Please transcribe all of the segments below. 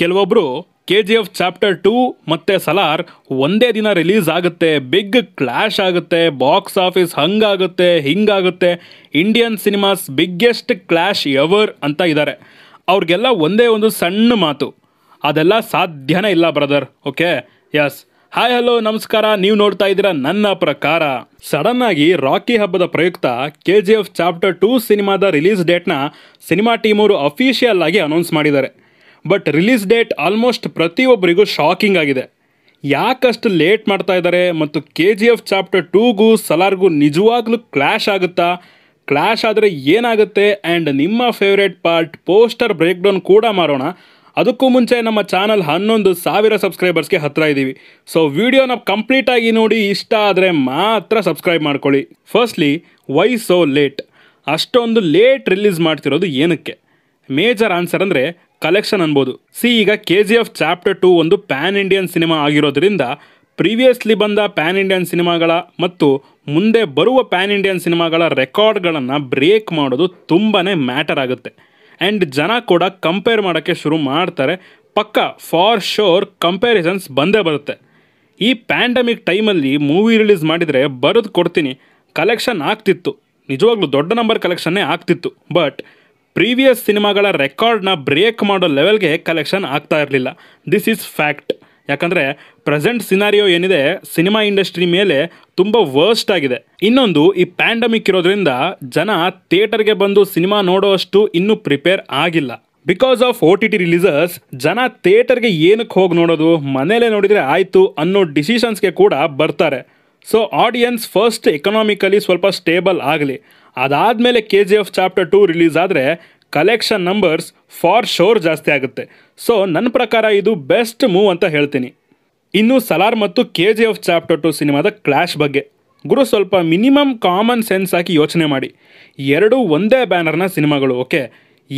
ಕೆಲವೊಬ್ಬರು K G F chapter two ಮತ್ತು ಸಲಾರ್ ಒಂದೇ ದಿನ ರಿಲೀಸ್ ಆಗುತ್ತೆ ಬಿಗ್ ಕ್ಲ್ಯಾಶ್ ಆಗುತ್ತೆ ಬಾಕ್ಸ್ ಆಫೀಸ್ ಹಂಗಾಗುತ್ತೆ ಹಿಂಗಾಗುತ್ತೆ Indian cinemas biggest clash ever ಅಂತ ಇದ್ದಾರೆ ಅವ್ರಿಗೆಲ್ಲ ಒಂದೇ ಒಂದು ಸಣ್ಣ ಮಾತು ಅದೆಲ್ಲ ಸಾಧ್ಯನೇ ಇಲ್ಲ brother okay yes hi hello ನಮಸ್ಕಾರ ನೀವು ನೋಡ್ತಾ ಇದ್ದೀರಾ ನನ್ನ ಪ್ರಕಾರ ಸಡನ್ ಆಗಿ ರಾಕಿ ಹಬ್ಬದ ಪ್ರಯುಕ್ತ K G F chapter two ಸಿನಿಮಾದ ರಿಲೀಸ್ ಡೇಟ್ನ ಸಿನಿಮಾ ಟೀಮವರು ಅಫಿಷಿಯಲ್ ಆಗಿ ಅನೌನ್ಸ್ ಮಾಡಿದ್ದಾರೆ ಬಟ್ ರಿಲೀಸ್ ಡೇಟ್ ಆಲ್ಮೋಸ್ಟ್ ಪ್ರತಿಯೊಬ್ಬರಿಗೂ ಶಾಕಿಂಗ್ ಆಗಿದೆ ಯಾಕಷ್ಟು ಲೇಟ್ ಮಾಡ್ತಾ ಇದ್ದಾರೆ ಮತ್ತು ಕೆ ಜಿ ಎಫ್ ಚಾಪ್ಟರ್ ಟೂಗೂ ಸಲಾರ್ಗೂ ನಿಜವಾಗ್ಲೂ ಕ್ಲ್ಯಾಶ್ ಆಗುತ್ತಾ ಕ್ಲ್ಯಾಶ್ ಆದರೆ ಏನಾಗುತ್ತೆ ಆ್ಯಂಡ್ ನಿಮ್ಮ favourite part poster break down ಕೂಡ ಮಾಡೋಣ ಅದಕ್ಕೂ ಮುಂಚೆ ನಮ್ಮ ಚಾನಲ್ ಹನ್ನೊಂದು ಸಾವಿರ ಸಬ್ಸ್ಕ್ರೈಬರ್ಸ್ಗೆ ಹತ್ತಿರ ಇದ್ದೀವಿ ಸೊ ವಿಡಿಯೋನ ಕಂಪ್ಲೀಟಾಗಿ ನೋಡಿ ಇಷ್ಟ ಆದರೆ ಮಾತ್ರ ಸಬ್ಸ್ಕ್ರೈಬ್ ಮಾಡ್ಕೊಳ್ಳಿ ಫಸ್ಟ್ಲಿ ವೈ ಸೋ ಲೇಟ್ ಅಷ್ಟೊಂದು ಲೇಟ್ ರಿಲೀಸ್ ಮಾಡ್ತಿರೋದು ಏನಕ್ಕೆ ಮೇಜರ್ ಆನ್ಸರ್ ಅಂದರೆ ಕಲೆಕ್ಷನ್ ಅನ್ಬೋದು ಸಿ ಈಗ K G F chapter two ಒಂದು ಪ್ಯಾನ್ ಇಂಡಿಯನ್ ಸಿನಿಮಾ ಆಗಿರೋದ್ರಿಂದ ಪ್ರೀವಿಯಸ್ಲಿ ಬಂದ ಪ್ಯಾನ್ ಇಂಡಿಯನ್ ಸಿನಿಮಾಗಳ ಮತ್ತು ಮುಂದೆ ಬರುವ ಪ್ಯಾನ್ ಇಂಡಿಯನ್ ಸಿನಿಮಾಗಳ ರೆಕಾರ್ಡ್ಗಳನ್ನು ಬ್ರೇಕ್ ಮಾಡೋದು ತುಂಬಾ ಮ್ಯಾಟರ್ ಆಗುತ್ತೆ ಆ್ಯಂಡ್ ಜನ ಕೂಡ ಕಂಪೇರ್ ಮಾಡೋಕ್ಕೆ ಶುರು ಮಾಡ್ತಾರೆ ಪಕ್ಕ ಫಾರ್ ಶೋರ್ ಕಂಪ್ಯಾರಿಸನ್ಸ್ ಬಂದೇ ಬರುತ್ತೆ ಈ ಪ್ಯಾಂಡಮಿಕ್ ಟೈಮಲ್ಲಿ ಮೂವಿ ರಿಲೀಸ್ ಮಾಡಿದರೆ ಬರೆದು ಕೊಡ್ತೀನಿ ಕಲೆಕ್ಷನ್ ಆಗ್ತಿತ್ತು ನಿಜವಾಗ್ಲೂ ದೊಡ್ಡ ನಂಬರ್ ಕಲೆಕ್ಷನ್ನೇ ಆಗ್ತಿತ್ತು ಬಟ್ ಪ್ರೀವಿಯಸ್ ಸಿನಿಮಾಗಳ ರೆಕಾರ್ಡ್ನ ಬ್ರೇಕ್ ಮಾಡೋ ಲೆವೆಲ್ಗೆ ಕಲೆಕ್ಷನ್ ಆಗ್ತಾ ಇರಲಿಲ್ಲ ದಿಸ್ ಈಸ್ ಫ್ಯಾಕ್ಟ್ ಯಾಕಂದರೆ ಪ್ರೆಸೆಂಟ್ ಸಿನಾರಿಯೋ ಏನಿದೆ ಸಿನಿಮಾ ಇಂಡಸ್ಟ್ರಿ ಮೇಲೆ ತುಂಬ ವರ್ಸ್ಟ್ ಆಗಿದೆ ಇನ್ನೊಂದು ಈ ಪ್ಯಾಂಡಮಿಕ್ ಇರೋದ್ರಿಂದ ಜನ ಥಿಯೇಟರ್ಗೆ ಬಂದು ಸಿನಿಮಾ ನೋಡೋವಷ್ಟು ಇನ್ನೂ ಪ್ರಿಪೇರ್ ಆಗಿಲ್ಲ because of O T T releases ಜನ ಥಿಯೇಟರ್ಗೆ ಏನಕ್ಕೆ ಹೋಗಿ ನೋಡೋದು ಮನೇಲೆ ನೋಡಿದರೆ ಆಯಿತು ಅನ್ನೋ ಡಿಸಿಷನ್ಸ್ಗೆ ಕೂಡ ಬರ್ತಾರೆ ಸೊ ಆಡಿಯನ್ಸ್ ಫಸ್ಟ್ ಎಕನಾಮಿಕಲಿ ಸ್ವಲ್ಪ ಸ್ಟೇಬಲ್ ಆಗಲಿ ಅದಾದಮೇಲೆ K G F chapter two release ಆದರೆ ಕಲೆಕ್ಷನ್ ನಂಬರ್ಸ್ ಫಾರ್ ಶೋರ್ ಜಾಸ್ತಿ ಆಗುತ್ತೆ ಸೊ ನನ್ನ ಪ್ರಕಾರ ಇದು ಬೆಸ್ಟ್ ಮೂವ್ ಅಂತ ಹೇಳ್ತೀನಿ ಇನ್ನು ಸಲಾರ್ ಮತ್ತು K G F chapter two ಸಿನಿಮಾದ ಕ್ಲಾಶ್ ಬಗ್ಗೆ ಗುರು ಸ್ವಲ್ಪ ಮಿನಿಮಮ್ ಕಾಮನ್ ಸೆನ್ಸ್ ಹಾಕಿ ಯೋಚನೆ ಮಾಡಿ ಎರಡೂ ಒಂದೇ ಬ್ಯಾನರ್ನ ಸಿನಿಮಾಗಳು ಓಕೆ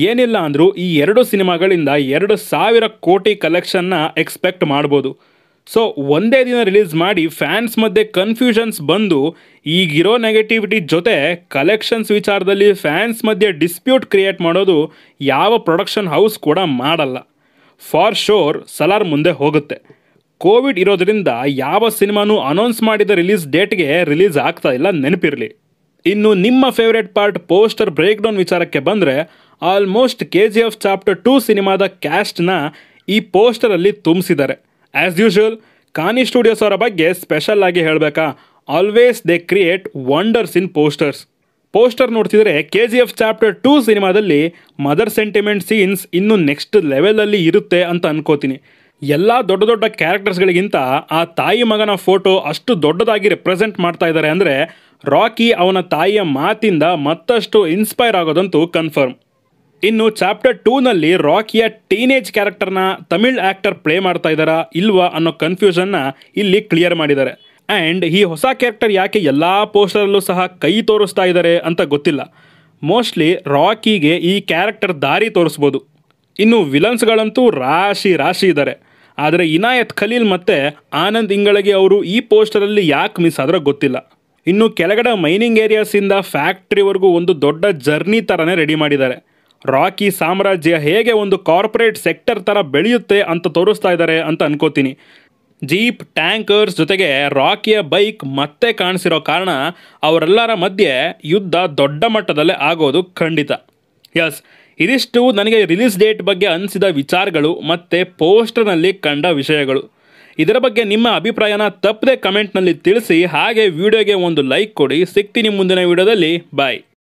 ಏನಿಲ್ಲ ಅಂದರೂ ಈ ಎರಡು ಸಿನಿಮಾಗಳಿಂದ ಎರಡು ಸಾವಿರ ಕೋಟಿ ಕಲೆಕ್ಷನ್ನ ಎಕ್ಸ್ಪೆಕ್ಟ್ ಮಾಡ್ಬೋದು ಸೊ ಒಂದೇ ದಿನ ರಿಲೀಸ್ ಮಾಡಿ ಫ್ಯಾನ್ಸ್ ಮಧ್ಯೆ ಕನ್ಫ್ಯೂಷನ್ಸ್ ಬಂದು ಈಗಿರೋ ನೆಗೆಟಿವಿಟಿ ಜೊತೆ ಕಲೆಕ್ಷನ್ಸ್ ವಿಚಾರದಲ್ಲಿ ಫ್ಯಾನ್ಸ್ ಮಧ್ಯೆ ಡಿಸ್ಪ್ಯೂಟ್ ಕ್ರಿಯೇಟ್ ಮಾಡೋದು ಯಾವ ಪ್ರೊಡಕ್ಷನ್ ಹೌಸ್ ಕೂಡ ಮಾಡಲ್ಲ ಫಾರ್ ಶೋರ್ ಸಲಾರ್ ಮುಂದೆ ಹೋಗುತ್ತೆ ಕೋವಿಡ್ ಇರೋದರಿಂದ ಯಾವ ಸಿನಿಮಾನೂ ಅನೌನ್ಸ್ ಮಾಡಿದ ರಿಲೀಸ್ ಡೇಟ್ಗೆ ರಿಲೀಸ್ ಆಗ್ತಾ ಇಲ್ಲ ನೆನಪಿರಲಿ ಇನ್ನು ನಿಮ್ಮ favourite part poster break down ವಿಚಾರಕ್ಕೆ ಬಂದರೆ almost K G F chapter two ಸಿನಿಮಾದ ಕ್ಯಾಸ್ಟ್ನ ಈ ಪೋಸ್ಟರಲ್ಲಿ ತುಂಬಿಸಿದ್ದಾರೆ ಆ್ಯಸ್ ಯೂಶುವಲ್ ಕಾನಿ ಸ್ಟುಡಿಯೋಸ್ ಅವರ ಬಗ್ಗೆ ಸ್ಪೆಷಲ್ ಆಗಿ ಹೇಳಬೇಕಾ always they create wonders in posters poster ನೋಡ್ತಿದ್ರೆ K G F chapter two ಸಿನಿಮಾದಲ್ಲಿ ಮದರ್ ಸೆಂಟಿಮೆಂಟ್ ಸೀನ್ಸ್ ಇನ್ನೂ ನೆಕ್ಸ್ಟ್ ಲೆವೆಲಲ್ಲಿ ಇರುತ್ತೆ ಅಂತ ಅನ್ಕೋತೀನಿ ಎಲ್ಲ ದೊಡ್ಡ ದೊಡ್ಡ ಕ್ಯಾರೆಕ್ಟರ್ಸ್ಗಳಿಗಿಂತ ಆ ತಾಯಿ ಮಗನ ಫೋಟೋ ಅಷ್ಟು ದೊಡ್ಡದಾಗಿ ರೆಪ್ರೆಸೆಂಟ್ ಮಾಡ್ತಾ ಇದ್ದಾರೆ ಅಂದರೆ ರಾಕಿ ಅವನ ತಾಯಿಯ ಮಾತಿಂದ ಮತ್ತಷ್ಟು ಇನ್ಸ್ಪೈರ್ ಆಗೋದಂತೂ ಕನ್ಫರ್ಮ್ ಇನ್ನು ಚಾಪ್ಟರ್ ಟೂನಲ್ಲಿ ನಲ್ಲಿ ರಾಕಿಯ ಟೀನೇಜ್ ಕ್ಯಾರೆಕ್ಟರ್ನ ತಮಿಳ್ ಆಕ್ಟರ್ ಪ್ಲೇ ಮಾಡ್ತಾ ಇದ್ದಾರಾ ಇಲ್ವಾ ಅನ್ನೋ ಕನ್ಫ್ಯೂಷನ್ನ ಇಲ್ಲಿ ಕ್ಲಿಯರ್ ಮಾಡಿದ್ದಾರೆ ಆ್ಯಂಡ್ ಈ ಹೊಸ ಕ್ಯಾರೆಕ್ಟರ್ ಯಾಕೆ ಎಲ್ಲ ಪೋಸ್ಟರಲ್ಲೂ ಸಹ ಕೈ ತೋರಿಸ್ತಾ ಇದ್ದಾರೆ ಅಂತ ಗೊತ್ತಿಲ್ಲ ಮೋಸ್ಟ್ಲಿ ರಾಕಿಗೆ ಈ ಕ್ಯಾರೆಕ್ಟರ್ ದಾರಿ ತೋರಿಸ್ಬೋದು ಇನ್ನು ವಿಲನ್ಸ್ಗಳಂತೂ ರಾಶಿ ರಾಶಿ ಇದ್ದಾರೆ ಆದರೆ ಇನಾಯತ್ ಖಲೀಲ್ ಮತ್ತು ಆನಂದ್ ಇಂಗಳಗೆ ಅವರು ಈ ಪೋಸ್ಟರಲ್ಲಿ ಯಾಕೆ ಮಿಸ್ ಆದ್ರೆ ಗೊತ್ತಿಲ್ಲ ಇನ್ನು ಕೆಳಗಡೆ ಮೈನಿಂಗ್ ಏರಿಯಾಸಿಂದ ಫ್ಯಾಕ್ಟ್ರಿವರೆಗೂ ಒಂದು ದೊಡ್ಡ ಜರ್ನಿ ಥರನೇ ರೆಡಿ ಮಾಡಿದ್ದಾರೆ ರಾಕಿ ಸಾಮ್ರಾಜ್ಯ ಹೇಗೆ ಒಂದು ಕಾರ್ಪೊರೇಟ್ ಸೆಕ್ಟರ್ ಥರ ಬೆಳೆಯುತ್ತೆ ಅಂತ ತೋರಿಸ್ತಾ ಇದ್ದಾರೆ ಅಂತ ಅನ್ಕೋತೀನಿ ಜೀಪ್ ಟ್ಯಾಂಕರ್ಸ್ ಜೊತೆಗೆ ರಾಕಿಯ ಬೈಕ್ ಮತ್ತೆ ಕಾಣಿಸಿರೋ ಕಾರಣ ಅವರೆಲ್ಲರ ಮಧ್ಯೆ ಯುದ್ಧ ದೊಡ್ಡ ಮಟ್ಟದಲ್ಲೇ ಆಗೋದು ಖಂಡಿತ ಎಸ್ ಇದಿಷ್ಟು ನನಗೆ ರಿಲೀಸ್ ಡೇಟ್ ಬಗ್ಗೆ ಅನಿಸಿದ ವಿಚಾರಗಳು ಮತ್ತು ಪೋಸ್ಟರ್ನಲ್ಲಿ ಕಂಡ ವಿಷಯಗಳು ಇದರ ಬಗ್ಗೆ ನಿಮ್ಮ ಅಭಿಪ್ರಾಯನ ತಪ್ಪದೆ ಕಮೆಂಟ್ನಲ್ಲಿ ತಿಳಿಸಿ ಹಾಗೆ ವಿಡಿಯೋಗೆ ಒಂದು ಲೈಕ್ ಕೊಡಿ ಸಿಗ್ತೀನಿ ಮುಂದಿನ ವಿಡಿಯೋದಲ್ಲಿ ಬಾಯ್